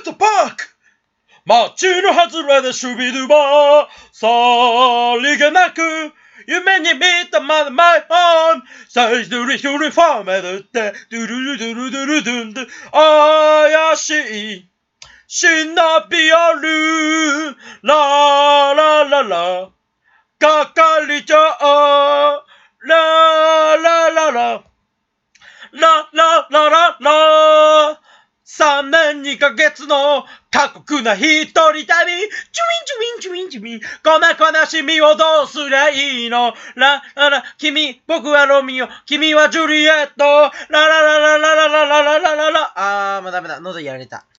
ットパーク街の外れでシュビドゥバーさりげなく夢に見たまだマイホーム最初に一人ファーメルってドゥルルドゥルドゥルドゥンドゥ怪しい忍び寄るララララ係長ララララララララララ3年2ヶ月の過酷な一人旅、チュインチュインチュインチュイン、こなこなしみをどうすりゃいいのラ、ラ、ラ、君、僕はロミオ、君はジュリエット、ラララララララララララ、あー、もうダメだ、喉やられた。